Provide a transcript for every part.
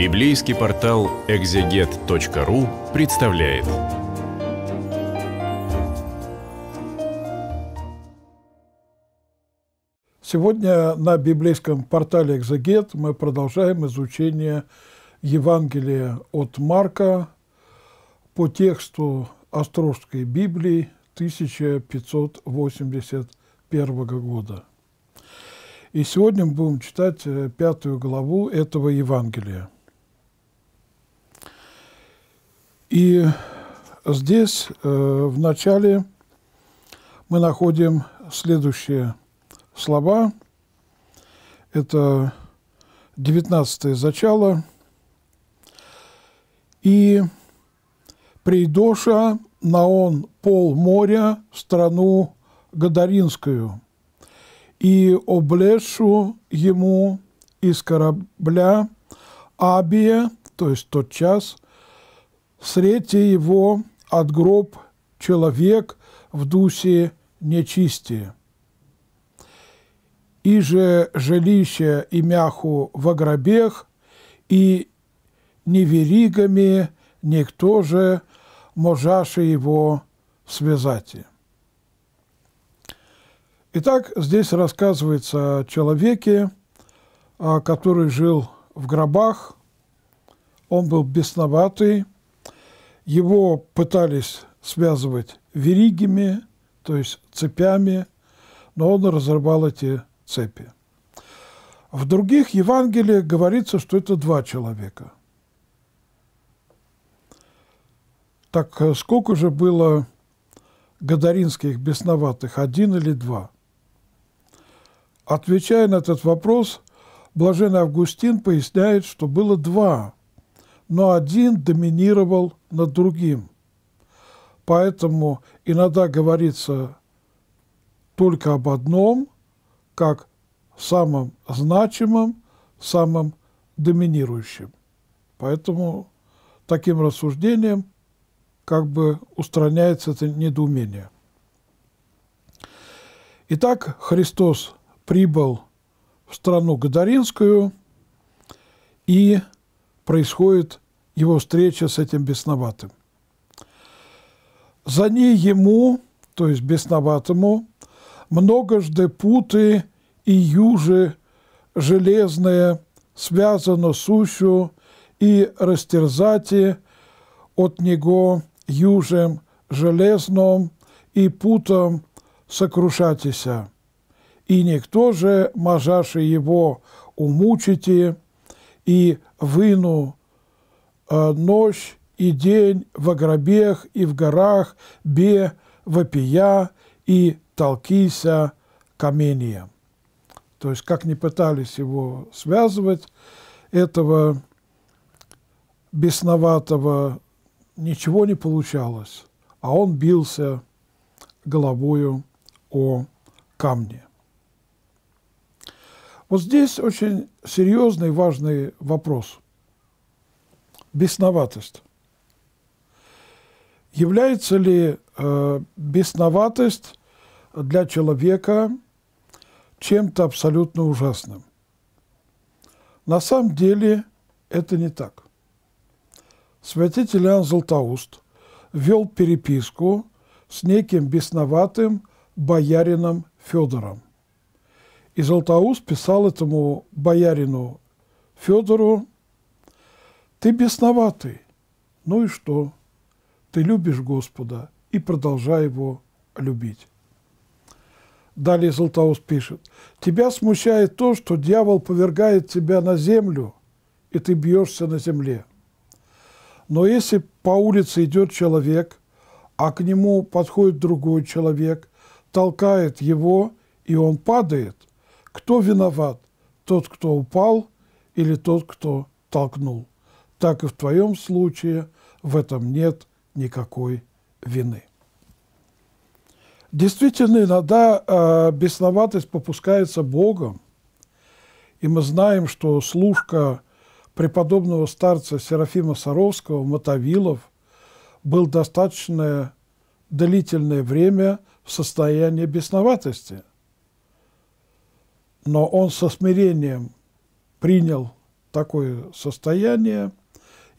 Библейский портал экзегет.ру представляет. Сегодня на библейском портале «Экзегет» мы продолжаем изучение Евангелия от Марка по тексту Острожской Библии 1581 года. И сегодня мы будем читать э, пятую главу этого Евангелия – И здесь э, в начале мы находим следующие слова. Это 19 зачало. «И придоша он пол моря страну Гадаринскую, и облешу ему из корабля Абия, то есть тот час – срете его от гроб человек в душе нечистие. И же жилище мяху в гробех, и неверигами никто же можаше его связать. Итак, здесь рассказывается о человеке, а, который жил в гробах, он был бесноватый, его пытались связывать веригами, то есть цепями, но он разорвал эти цепи. В других Евангелиях говорится, что это два человека. Так э, сколько же было гадаринских бесноватых, один или два? Отвечая на этот вопрос, Блаженный Августин поясняет, что было два – но один доминировал над другим. Поэтому иногда говорится только об одном, как самом значимом, самом доминирующем. Поэтому таким рассуждением как бы устраняется это недоумение. Итак, Христос прибыл в страну Гадаринскую, и происходит его встреча с этим бесноватым. За ней ему, то есть бесноватому, многожды путы и южи железные связано сущу и растерзати от него южем железном и путом сокрушатися. И никто же, можаше его, умучите, и выну а, ночь и день во гробех и в горах, бе, вопия и толкися каменья. То есть, как ни пытались его связывать, этого бесноватого ничего не получалось, а он бился головою о камне. Вот здесь очень серьезный важный вопрос бесноватость. Является ли э, бесноватость для человека чем-то абсолютно ужасным? На самом деле это не так. Святитель Иоанн Златоуст вел переписку с неким бесноватым боярином Федором. И Златоуст писал этому боярину Федору ты бесноватый. Ну и что? Ты любишь Господа и продолжай его любить. Далее Златоус пишет. Тебя смущает то, что дьявол повергает тебя на землю, и ты бьешься на земле. Но если по улице идет человек, а к нему подходит другой человек, толкает его, и он падает, кто виноват? Тот, кто упал, или тот, кто толкнул? так и в твоем случае в этом нет никакой вины. Действительно, иногда а, бесноватость попускается Богом, и мы знаем, что служка преподобного старца Серафима Саровского, Мотовилов, был достаточно длительное время в состоянии бесноватости. Но он со смирением принял такое состояние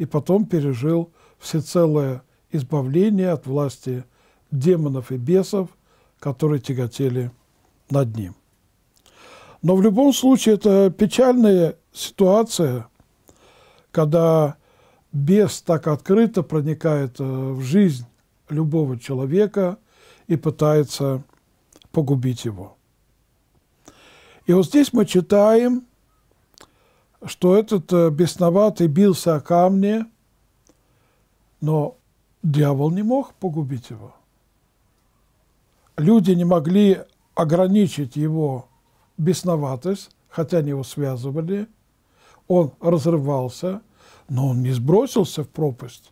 и потом пережил всецелое избавление от власти демонов и бесов, которые тяготели над ним. Но в любом случае это печальная ситуация, когда бес так открыто проникает э, в жизнь любого человека и пытается погубить его. И вот здесь мы читаем – что этот э, бесноватый бился о камне, но дьявол не мог погубить его. Люди не могли ограничить его бесноватость, хотя они его связывали, он разрывался, но он не сбросился в пропасть.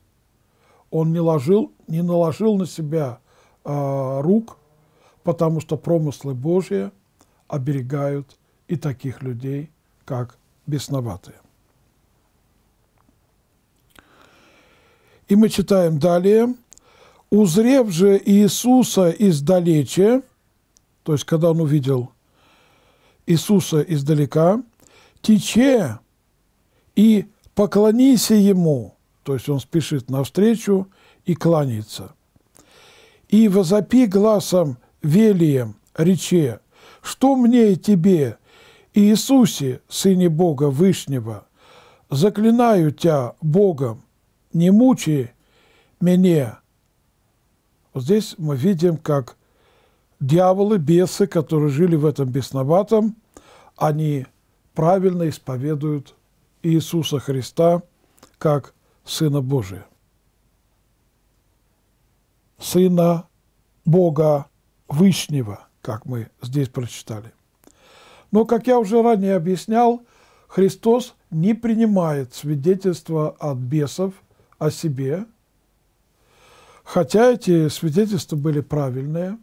Он не, ложил, не наложил на себя э, рук, потому что промыслы Божьи оберегают и таких людей, как бесноватые. И мы читаем далее. «Узрев же Иисуса издалече», то есть когда он увидел Иисуса издалека, «тече и поклонися Ему», то есть он спешит навстречу и кланяется, «и возопи глазом велием, рече, что мне и тебе, Иисусе, Сыне Бога Вышнего, заклинаю Тебя Богом, не мучи меня». Вот здесь мы видим, как дьяволы, бесы, которые жили в этом бесноватом, они правильно исповедуют Иисуса Христа как Сына Божия. Сына Бога Вышнего, как мы здесь прочитали. Но, как я уже ранее объяснял, Христос не принимает свидетельства от бесов о себе, хотя эти свидетельства были правильные,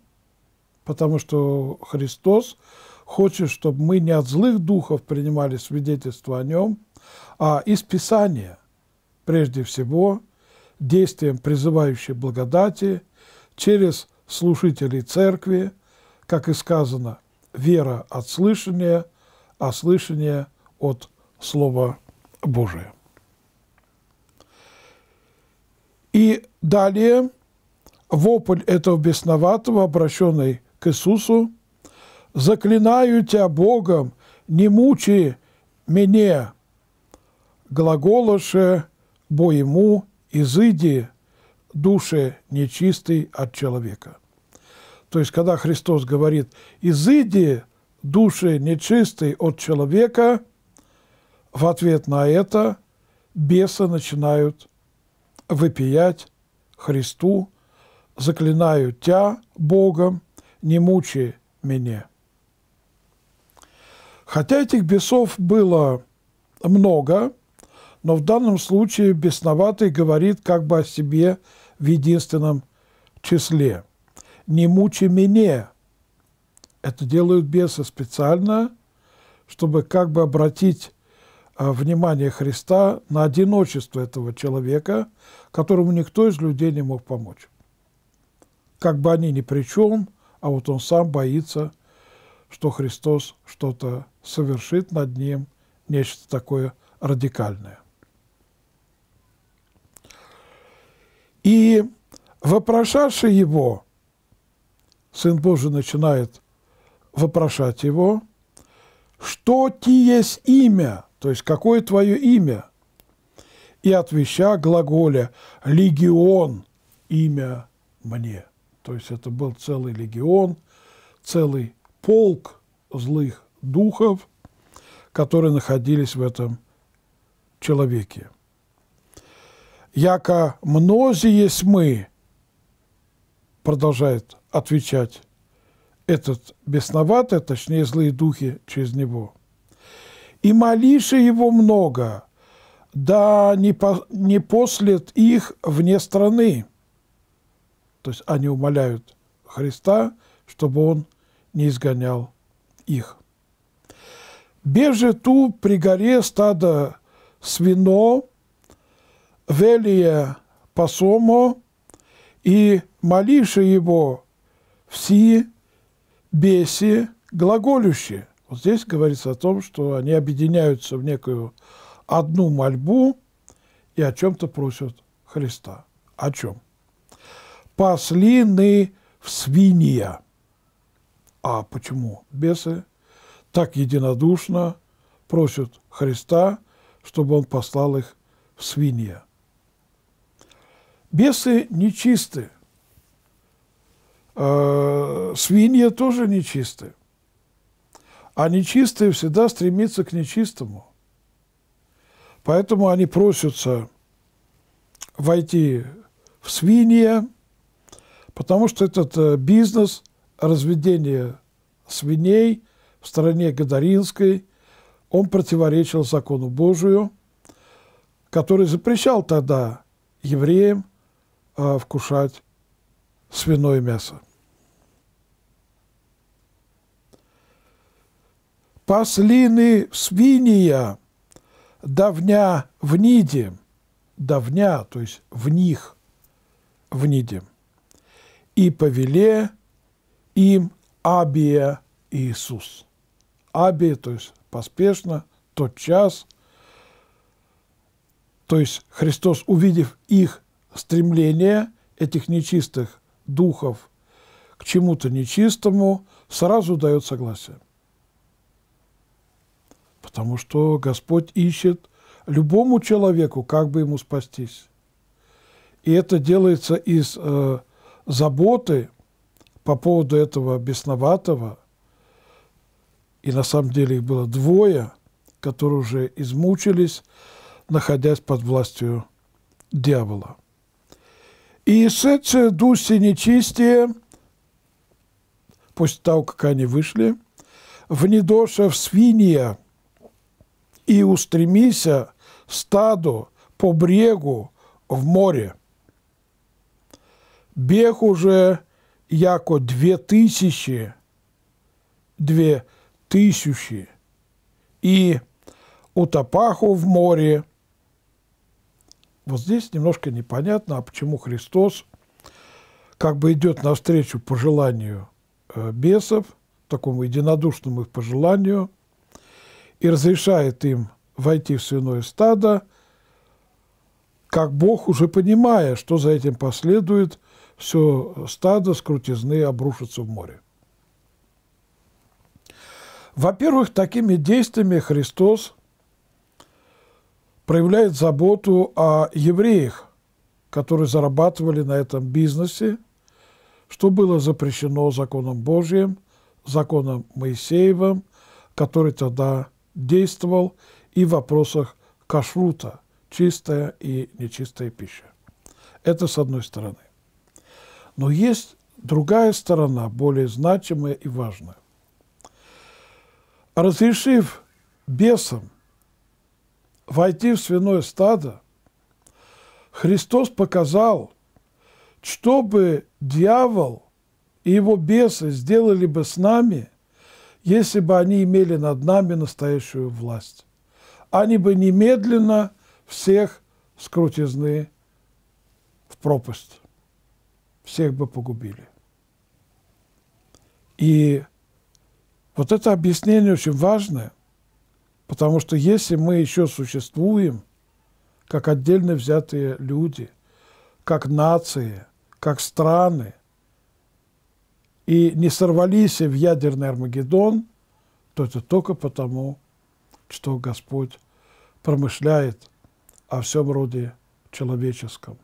потому что Христос хочет, чтобы мы не от злых духов принимали свидетельства о нем, а из Писания, прежде всего, действием призывающей благодати, через служителей церкви, как и сказано, вера от слышания, а слышание от Слова Божия. И далее вопль этого бесноватого, обращенный к Иисусу, «Заклинаю тебя Богом, не мучи меня, глаголоше бо ему изыди, души нечистой от человека». То есть, когда Христос говорит «изыди души нечистой от человека», в ответ на это бесы начинают выпиять Христу, заклинаю тя Богом, не мучи меня. Хотя этих бесов было много, но в данном случае бесноватый говорит как бы о себе в единственном числе – не мучи меня. Это делают бесы специально, чтобы как бы обратить а, внимание Христа на одиночество этого человека, которому никто из людей не мог помочь. Как бы они ни при чем, а вот он сам боится, что Христос что-то совершит над ним, нечто такое радикальное. И вопрошавший его – Сын Божий начинает вопрошать его, что ти есть имя, то есть какое твое имя? И отвеча глаголя «легион» – имя мне. То есть это был целый легион, целый полк злых духов, которые находились в этом человеке. «Яко мнози есть мы», продолжает отвечать этот бесноватый, точнее злые духи через него. И молиши его много, да не, по, не послет их вне страны. То есть они умоляют Христа, чтобы он не изгонял их. Бежит у при горе стадо свино, велия пасомо, и молиши его – все, бесе, глаголющие. Вот здесь говорится о том, что они объединяются в некую одну мольбу и о чем-то просят Христа. О чем? Послины в свинья. А почему бесы так единодушно просят Христа, чтобы он послал их в свинья? Бесы нечисты – Э, свинья тоже нечистая. А нечистые всегда стремится к нечистому. Поэтому они просятся войти в свинья, потому что этот э, бизнес разведения свиней в стране Гадаринской, он противоречил закону Божию, который запрещал тогда евреям э, вкушать свиное мясо. Паслины свинья давня в ниде, давня, то есть в них, в ниде, и повеле им Абия Иисус. Абия, то есть поспешно, тот час, то есть Христос, увидев их стремление, этих нечистых духов к чему-то нечистому, сразу дает согласие. Потому что Господь ищет любому человеку, как бы ему спастись. И это делается из э, заботы по поводу этого бесноватого, и на самом деле их было двое, которые уже измучились, находясь под властью дьявола. И сердце души нечистие, после того, как они вышли, в недошев свинья, и устремися стаду по брегу в море. Бег уже яко две тысячи, две тысячи, и утопаху в море – вот здесь немножко непонятно, а почему Христос как бы идет навстречу пожеланию э, бесов, такому единодушному их пожеланию, и разрешает им войти в свиное стадо, как Бог уже понимая, что за этим последует, все стадо с крутизны обрушится в море. Во-первых, такими действиями Христос – проявляет заботу о евреях, которые зарабатывали на этом бизнесе, что было запрещено законом Божьим, законом Моисеевым, который тогда действовал и в вопросах кашрута, чистая и нечистая пища. Это с одной стороны. Но есть другая сторона, более значимая и важная. Разрешив бесам войти в свиное стадо, Христос показал, что бы дьявол и его бесы сделали бы с нами, если бы они имели над нами настоящую власть. Они бы немедленно всех скрутизны в пропасть, всех бы погубили. И вот это объяснение очень важное. Потому что если мы еще существуем, как отдельно взятые люди, как нации, как страны, и не сорвались в ядерный Армагеддон, то это только потому, что Господь промышляет о всем роде человеческом,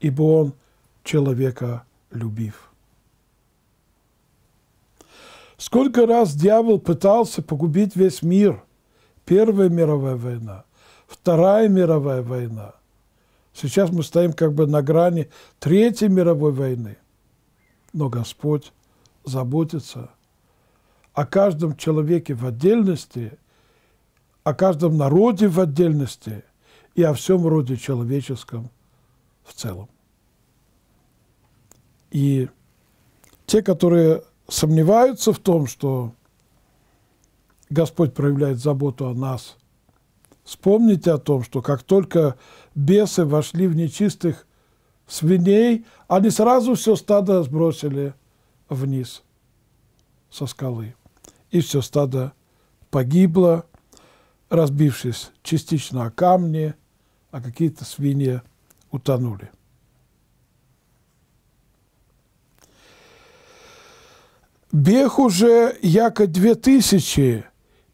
ибо Он человека любив. Сколько раз дьявол пытался погубить весь мир – Первая мировая война, Вторая мировая война. Сейчас мы стоим как бы на грани Третьей мировой войны. Но Господь заботится о каждом человеке в отдельности, о каждом народе в отдельности и о всем роде человеческом в целом. И те, которые сомневаются в том, что Господь проявляет заботу о нас. Вспомните о том, что как только бесы вошли в нечистых свиней, они сразу все стадо сбросили вниз со скалы. И все стадо погибло, разбившись частично о камни, а какие-то свиньи утонули. Бег уже яко две тысячи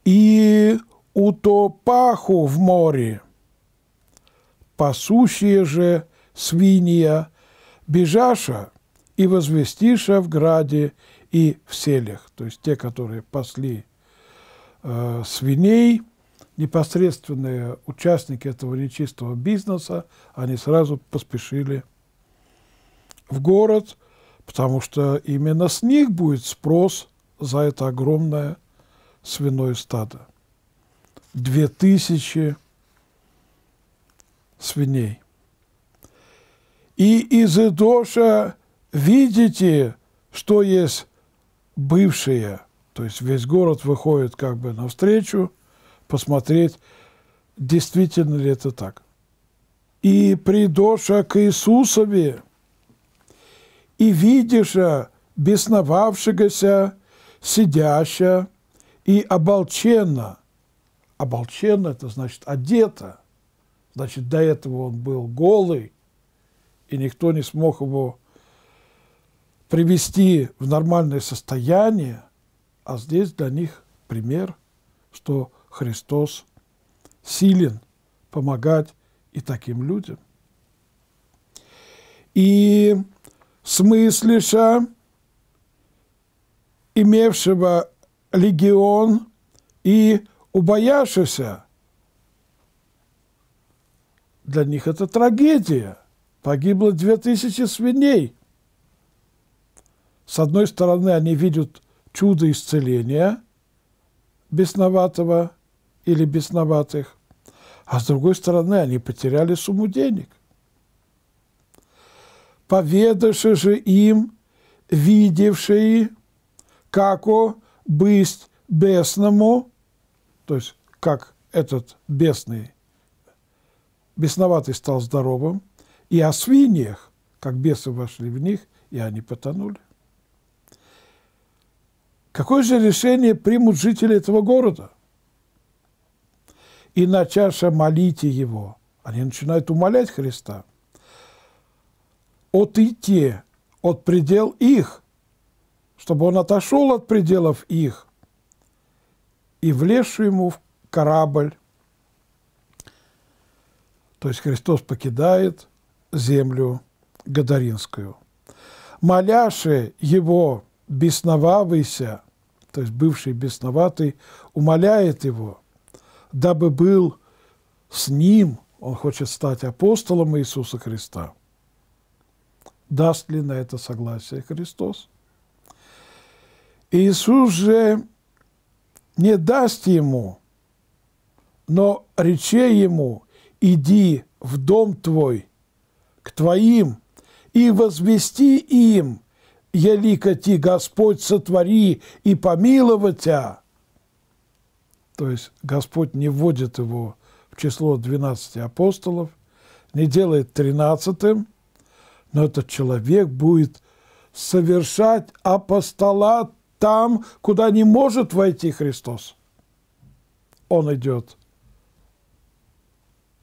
и утопаху в море. Пасущие же свинья, бежаша и возвестиша в граде и в селях. То есть те, которые пасли э, свиней, непосредственные участники этого нечистого бизнеса, они сразу поспешили в город, потому что именно с них будет спрос за это огромное свиное стадо. Две тысячи свиней. И из Идоша видите, что есть бывшие, то есть весь город выходит как бы навстречу, посмотреть, действительно ли это так. И придоша к Иисусове, и видишь а, бесновавшегося, сидяща, и оболченно, оболченно это значит одета, значит до этого он был голый, и никто не смог его привести в нормальное состояние, а здесь для них пример, что Христос силен помогать и таким людям. И смыслиша, имевшего легион и убоявшийся. Для них это трагедия. Погибло две тысячи свиней. С одной стороны, они видят чудо исцеления бесноватого или бесноватых, а с другой стороны, они потеряли сумму денег. Поведавши же им, видевшие, как о бысть бесному, то есть как этот бесный, бесноватый стал здоровым, и о свиньях, как бесы вошли в них, и они потонули. Какое же решение примут жители этого города? И на чаше молите его. Они начинают умолять Христа. Отойти от предел их – чтобы он отошел от пределов их и влезший ему в корабль. То есть Христос покидает землю Гадаринскую. Моляше его бесновавыйся, то есть бывший бесноватый, умоляет его, дабы был с ним, он хочет стать апостолом Иисуса Христа. Даст ли на это согласие Христос? Иисус же не даст ему, но рече ему, иди в дом твой, к твоим, и возвести им, елико ти Господь сотвори и помилова тебя. То есть Господь не вводит его в число 12 апостолов, не делает тринадцатым, но этот человек будет совершать апостолат там, куда не может войти Христос. Он идет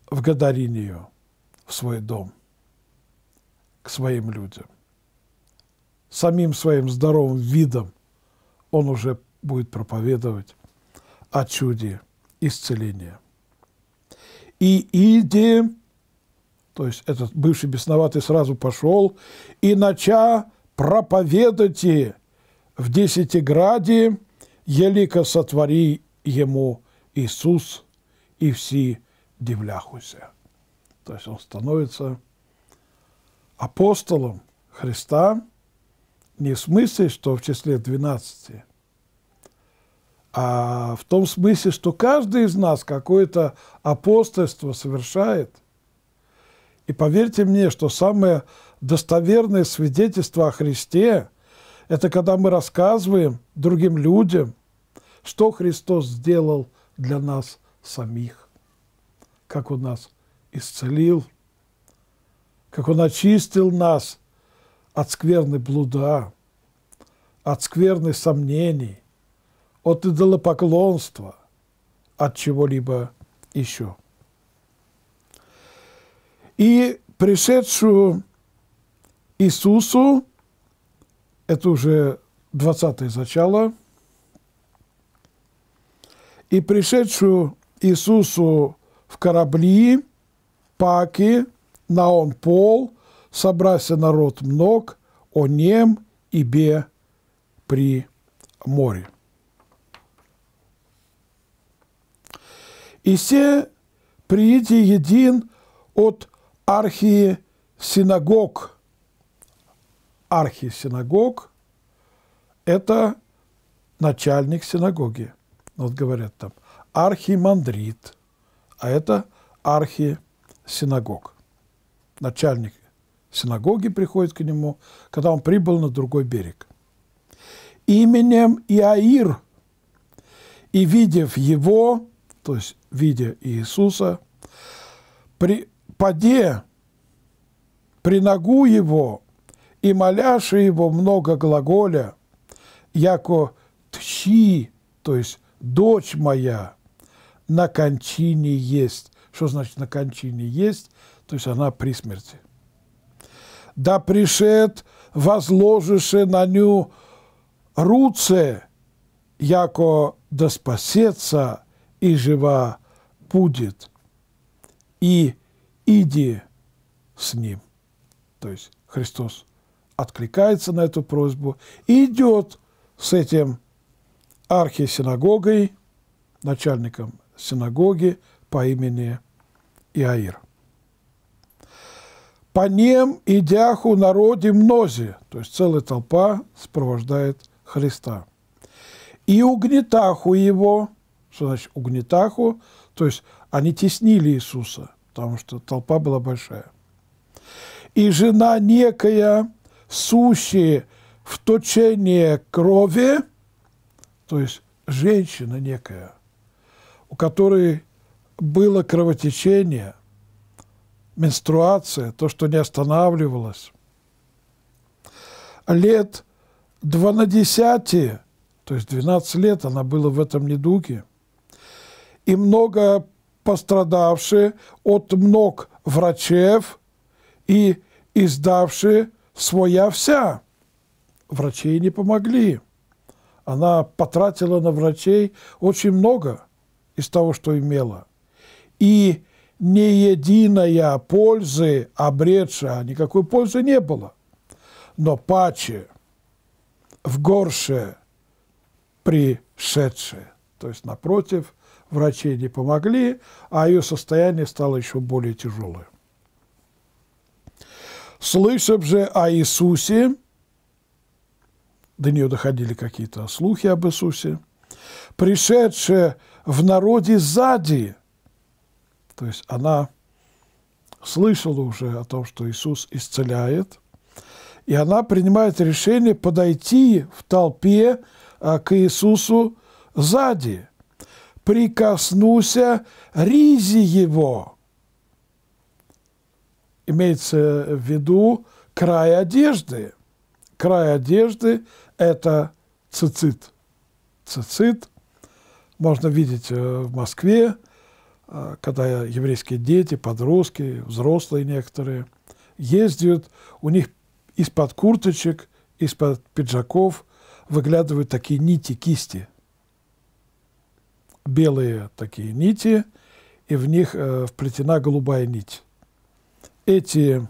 в Гадаринию, в свой дом, к своим людям. Самим своим здоровым видом он уже будет проповедовать о чуде исцеления. И иди, то есть этот бывший бесноватый сразу пошел, и нача проповедайте в Десятиграде, елико сотвори ему Иисус, и все дивляхуся. То есть он становится апостолом Христа не в смысле, что в числе 12, а в том смысле, что каждый из нас какое-то апостольство совершает. И поверьте мне, что самое достоверное свидетельство о Христе это когда мы рассказываем другим людям, что Христос сделал для нас самих, как Он нас исцелил, как Он очистил нас от скверны блуда, от скверны сомнений, от идолопоклонства, от чего-либо еще. И пришедшую Иисусу это уже 20-е зачало. «И пришедшую Иисусу в корабли, паки, на он пол, собрался народ мног, о нем и бе при море». «И все приите един от архии синагог архисинагог – это начальник синагоги. Вот говорят там архимандрит, а это архисинагог. Начальник синагоги приходит к нему, когда он прибыл на другой берег. Именем Иаир, и видев его, то есть видя Иисуса, при паде при ногу его и моляши его много глаголя, яко тщи, то есть дочь моя, на кончине есть. Что значит на кончине есть? То есть она при смерти. Да пришед возложише на ню руце, яко да спасется и жива будет, и иди с ним. То есть Христос – откликается на эту просьбу и идет с этим архисинагогой, начальником синагоги по имени Иаир. «По ним идяху народе мнози», то есть целая толпа сопровождает Христа. «И угнетаху его», что значит угнетаху, то есть они теснили Иисуса, потому что толпа была большая. «И жена некая, сущие в точение крови, то есть женщина некая, у которой было кровотечение, менструация, то, что не останавливалось, лет 12, то есть 12 лет она была в этом недуге, и много пострадавшие от мног врачев и издавшие своя вся. врачей не помогли. Она потратила на врачей очень много из того, что имела. И не единая пользы обретшая, а никакой пользы не было. Но паче, в горше пришедшее. То есть, напротив, врачей не помогли, а ее состояние стало еще более тяжелым. Слышав же о а Иисусе, до нее доходили какие-то слухи об Иисусе, пришедшие в народе сзади, то есть она слышала уже о том, что Иисус исцеляет, и она принимает решение подойти в толпе а, к Иисусу сзади. «Прикоснуся ризи его», имеется в виду край одежды. Край одежды – это цицит. Цицит можно видеть э, в Москве, э, когда еврейские дети, подростки, взрослые некоторые ездят, у них из-под курточек, из-под пиджаков выглядывают такие нити кисти, белые такие нити, и в них э, вплетена голубая нить. Эти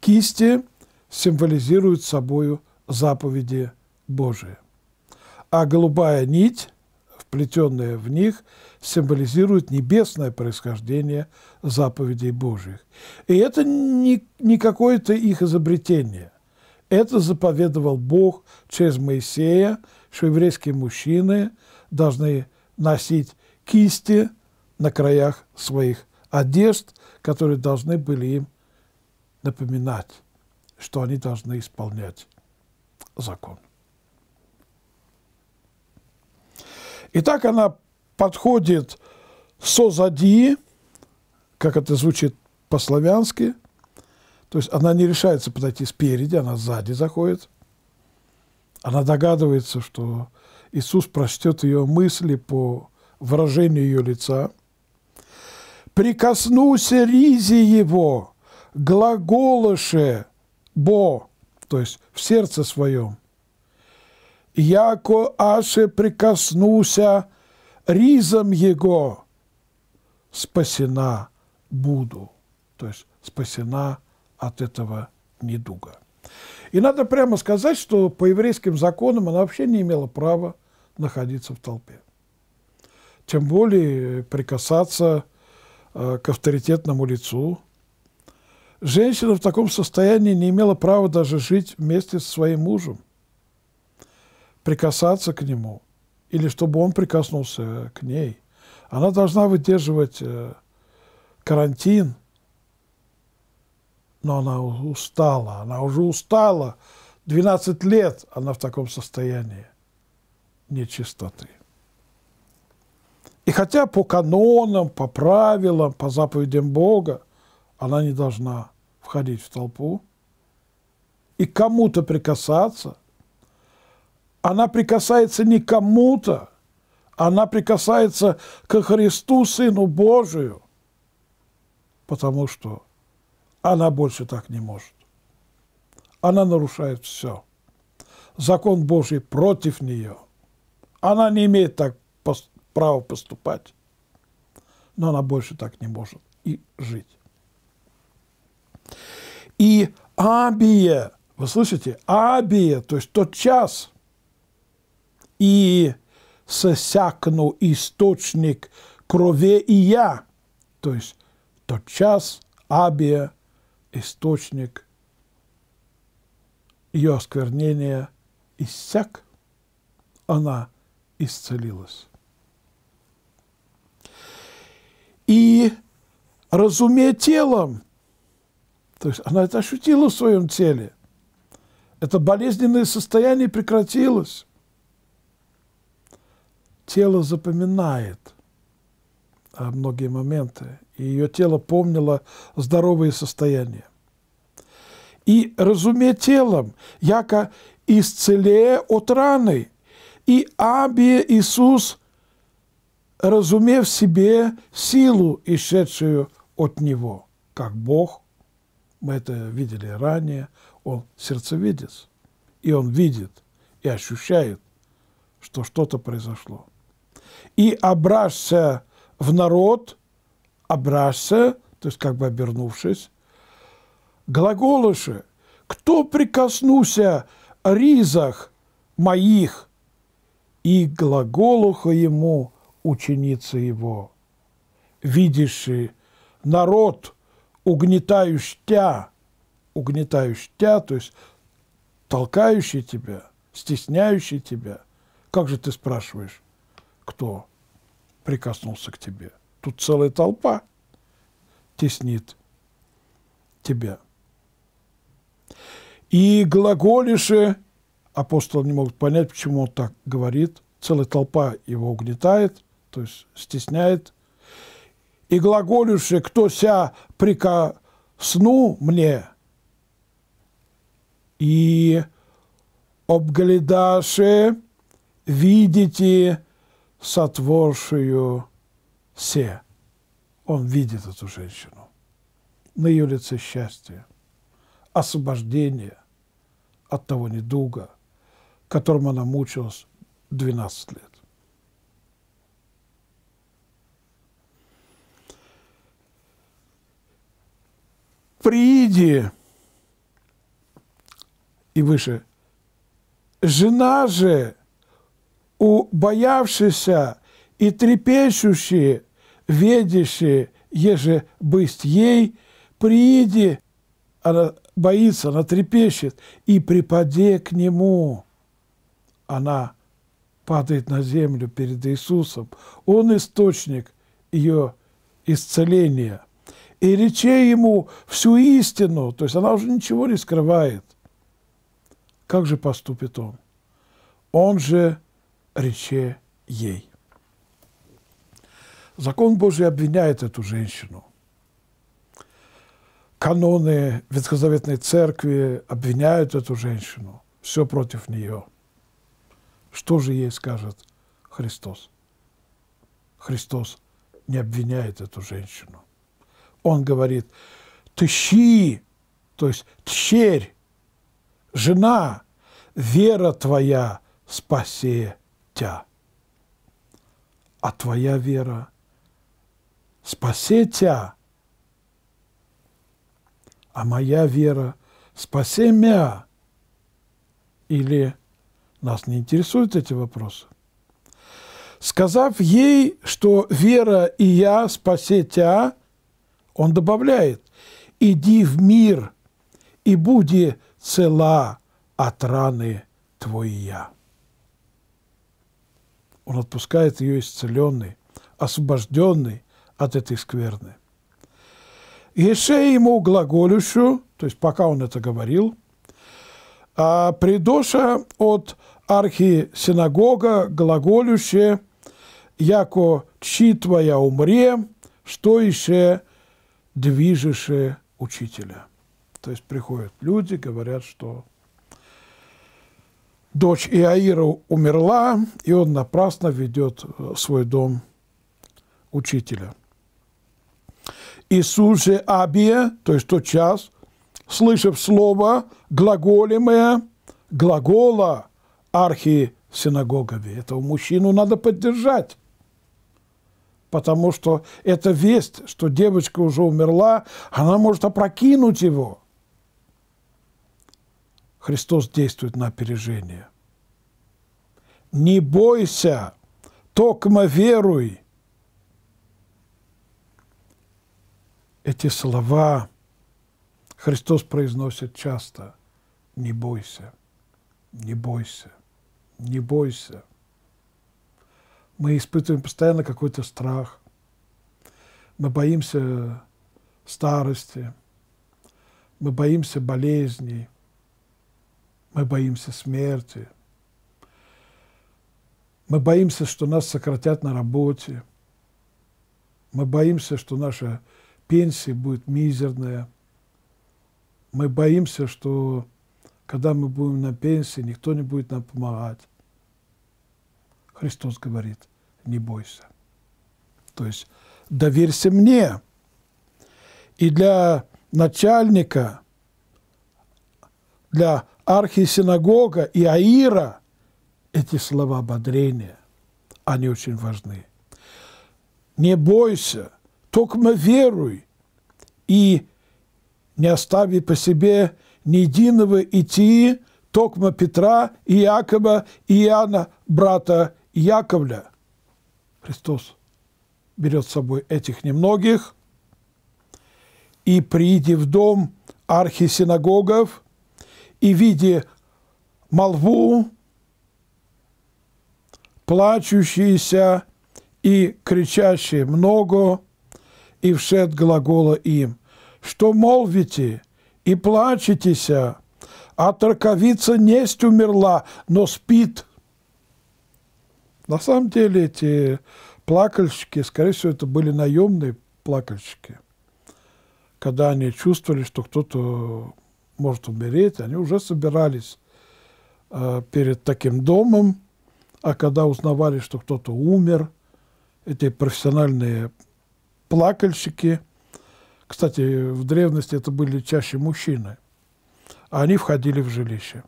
кисти символизируют собою заповеди Божии, а голубая нить, вплетенная в них, символизирует небесное происхождение заповедей Божьих. И это не, не какое-то их изобретение. Это заповедовал Бог через Моисея, что еврейские мужчины должны носить кисти на краях своих одежд, которые должны были им напоминать, что они должны исполнять закон. И так она подходит созади, как это звучит по-славянски, то есть она не решается подойти спереди, она сзади заходит. Она догадывается, что Иисус прочтет ее мысли по выражению ее лица – прикоснулся ризе его, глаголыше бо, то есть в сердце своем. Яко аше прикоснуся ризом его, спасена буду, то есть спасена от этого недуга. И надо прямо сказать, что по еврейским законам она вообще не имела права находиться в толпе. Тем более прикасаться Э, к авторитетному лицу. Женщина в таком состоянии не имела права даже жить вместе со своим мужем, прикасаться к нему или чтобы он прикоснулся к ней. Она должна выдерживать э, карантин, но она устала, она уже устала. 12 лет она в таком состоянии нечистоты. И хотя по канонам, по правилам, по заповедям Бога она не должна входить в толпу и кому-то прикасаться, она прикасается не кому-то, она прикасается к Христу, Сыну Божию, потому что она больше так не может. Она нарушает все. Закон Божий против нее. Она не имеет так право поступать. Но она больше так не может и жить. И Абия, вы слышите, Абия, то есть тот час, и сосякну источник крови и я, то есть тот час Абия, источник ее осквернения иссяк, она исцелилась. и разумея телом. То есть она это ощутила в своем теле. Это болезненное состояние прекратилось. Тело запоминает а многие моменты, и ее тело помнило здоровые состояния. И разуме телом, яко исцелее от раны, и абие Иисус – разумев себе силу, исшедшую от него, как Бог, мы это видели ранее, он сердцевидец, и он видит и ощущает, что что-то произошло. И обращся в народ, обращся, то есть как бы обернувшись, глаголыши, кто прикоснулся ризах моих, и глаголуха ему ученицы его. Видишь, народ угнетающий тебя, угнетающий тебя, то есть толкающий тебя, стесняющий тебя. Как же ты спрашиваешь, кто прикоснулся к тебе? Тут целая толпа теснит тебя. И глаголише, апостол не мог понять, почему он так говорит, целая толпа его угнетает – то есть стесняет. И глаголюши, кто ся прикосну мне, и обглядаше, видите сотворшую се. Он видит эту женщину. На ее лице счастье, освобождение от того недуга, которым она мучилась 12 лет. Прииди и выше. Жена же, убоявшаяся и трепещущие, ведящие, еже бысть ей, прииди. она боится, она трепещет, и припаде к нему. Она падает на землю перед Иисусом. Он источник ее исцеления и речей ему всю истину, то есть она уже ничего не скрывает. Как же поступит он? Он же рече ей. Закон Божий обвиняет эту женщину. Каноны Ветхозаветной Церкви обвиняют эту женщину. Все против нее. Что же ей скажет Христос? Христос не обвиняет эту женщину он говорит «тыщи», то есть «тщерь», «жена», «вера твоя спасе тя». А твоя вера спасе тя, а моя вера спасе мя. Или нас не интересуют эти вопросы. Сказав ей, что вера и я спасе тебя, он добавляет, «Иди в мир, и буди цела от раны твоя». Он отпускает ее исцеленный, освобожденный от этой скверны. Еше ему глаголющу, то есть пока он это говорил, а придоша от архи синагога глаголюще, яко чи твоя умре, что еще движеше учителя. То есть приходят люди, говорят, что дочь Иаира умерла, и он напрасно ведет э, свой дом учителя. Иисус же Абия, то есть тот час, слышав слово глаголемое, глагола архи синагогове. Этого мужчину надо поддержать потому что эта весть, что девочка уже умерла, она может опрокинуть его. Христос действует на опережение. «Не бойся, токмо веруй». Эти слова Христос произносит часто. «Не бойся, не бойся, не бойся». Мы испытываем постоянно какой-то страх. Мы боимся старости. Мы боимся болезней. Мы боимся смерти. Мы боимся, что нас сократят на работе. Мы боимся, что наша пенсия будет мизерная. Мы боимся, что когда мы будем на пенсии, никто не будет нам помогать. Христос говорит, не бойся. То есть доверься мне. И для начальника, для архисинагога и Аира эти слова ободрения, они очень важны. Не бойся, только веруй и не остави по себе ни единого идти, только Петра, Иакова, Иоанна, брата Яковля Христос берет с собой этих немногих, и прииди в дом архисинагогов, и виде молву, плачущиеся и кричащие много, и вшед глагола им, что молвите и плачетеся, а торковица несть умерла, но спит – на самом деле эти плакальщики, скорее всего, это были наемные плакальщики. Когда они чувствовали, что кто-то может умереть, они уже собирались э, перед таким домом, а когда узнавали, что кто-то умер, эти профессиональные плакальщики, кстати, в древности это были чаще мужчины, а они входили в жилище.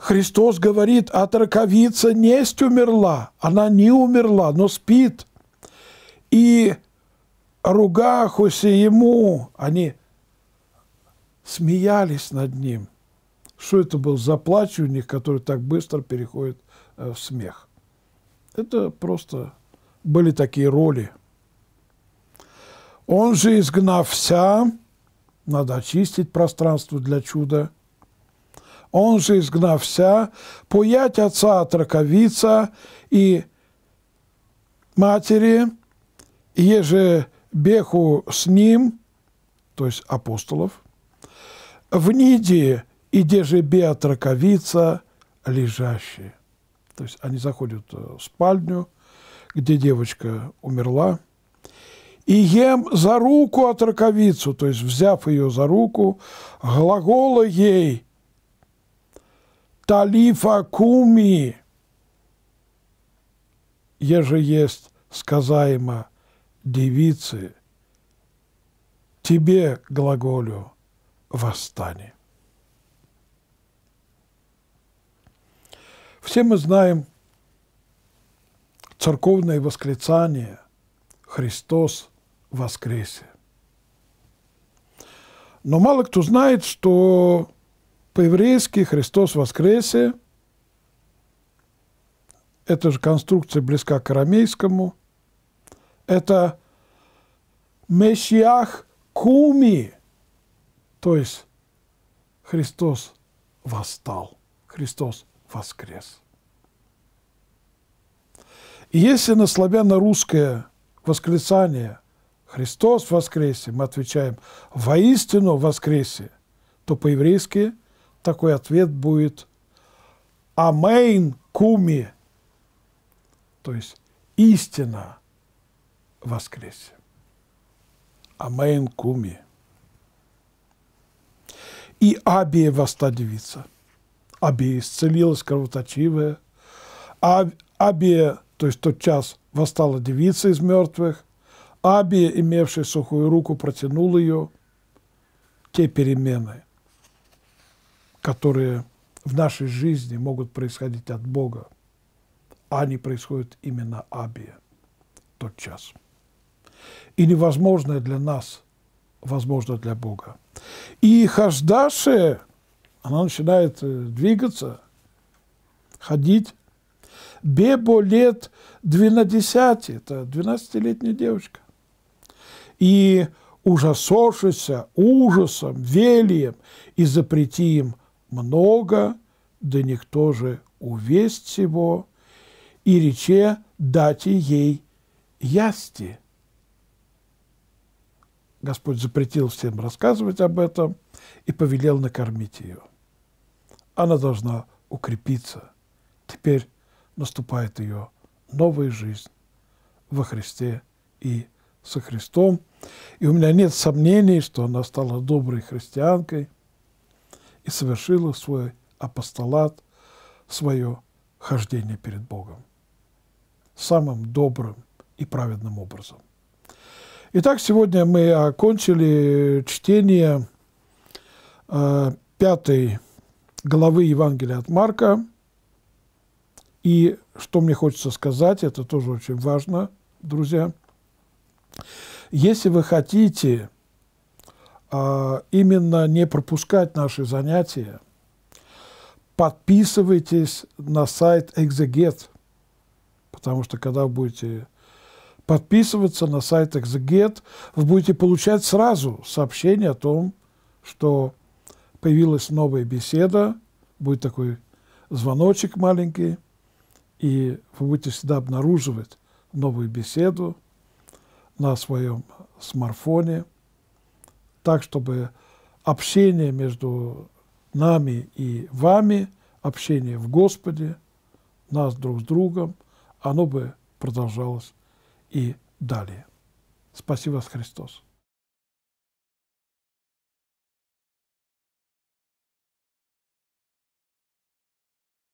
Христос говорит, а Траковица несть умерла, она не умерла, но спит. И ругахусе ему, они смеялись над ним. Что это был за плач у них, который так быстро переходит э, в смех? Это просто были такие роли. Он же, изгнав вся, надо очистить пространство для чуда – он же изгнався, поять отца от раковица и матери, еже беху с ним, то есть апостолов, в ниде и деже бе от раковица лежащие. То есть они заходят э, в спальню, где девочка умерла, и ем за руку от раковицу, то есть взяв ее за руку, глагола ей – талифа куми, еже есть сказаемо девицы, тебе глаголю восстани. Все мы знаем церковное восклицание «Христос воскресе». Но мало кто знает, что по-еврейски «Христос воскресе». это же конструкция близка к арамейскому. Это «Мессиах куми», то есть Христос восстал, Христос воскрес. И если на славяно-русское восклицание «Христос воскресе» мы отвечаем «Воистину воскресе», то по-еврейски такой ответ будет «Амейн куми», то есть «Истина воскресе». «Амейн куми». И Абия восстадивится. Абия исцелилась, кровоточивая. Абия, то есть тот час, восстала девица из мертвых. Абия, имевшая сухую руку, протянула ее. Те перемены – которые в нашей жизни могут происходить от Бога, а они происходят именно Абия, тот час. И невозможное для нас возможно для Бога. И Хаждаше, она начинает э, двигаться, ходить. Бебо лет 12, это 12-летняя девочка. И ужасошися ужасом, велием, и запрети им много, да никто же увесть его и рече дати ей ясти. Господь запретил всем рассказывать об этом и повелел накормить ее. Она должна укрепиться. Теперь наступает ее новая жизнь во Христе и со Христом. И у меня нет сомнений, что она стала доброй христианкой – и совершила свой апостолат, свое хождение перед Богом самым добрым и праведным образом. Итак, сегодня мы окончили чтение э, пятой главы Евангелия от Марка. И что мне хочется сказать, это тоже очень важно, друзья. Если вы хотите а, именно не пропускать наши занятия, подписывайтесь на сайт Exeget, потому что когда будете подписываться на сайт Exeget, вы будете получать сразу сообщение о том, что появилась новая беседа, будет такой звоночек маленький, и вы будете всегда обнаруживать новую беседу на своем смартфоне – так, чтобы общение между нами и вами, общение в Господе, нас друг с другом, оно бы продолжалось и далее. Спасибо вас, Христос.